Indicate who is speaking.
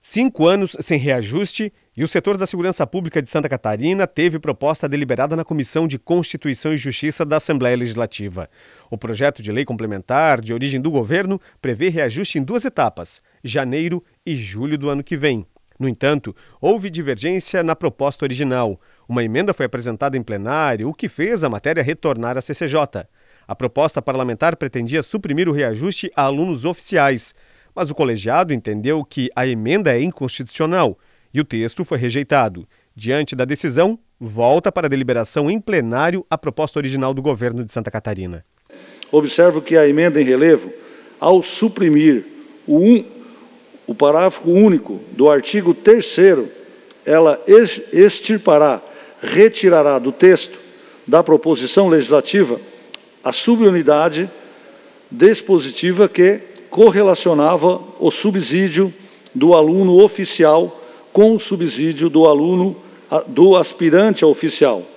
Speaker 1: Cinco anos sem reajuste e o setor da segurança pública de Santa Catarina teve proposta deliberada na Comissão de Constituição e Justiça da Assembleia Legislativa. O projeto de lei complementar, de origem do governo, prevê reajuste em duas etapas, janeiro e julho do ano que vem. No entanto, houve divergência na proposta original. Uma emenda foi apresentada em plenário, o que fez a matéria retornar à CCJ. A proposta parlamentar pretendia suprimir o reajuste a alunos oficiais, mas o colegiado entendeu que a emenda é inconstitucional e o texto foi rejeitado. Diante da decisão, volta para deliberação em plenário a proposta original do governo de Santa Catarina.
Speaker 2: Observo que a emenda em relevo, ao suprimir o, o parágrafo único do artigo 3 ela extirpará, retirará do texto da proposição legislativa a subunidade dispositiva que correlacionava o subsídio do aluno oficial com o subsídio do aluno do aspirante a oficial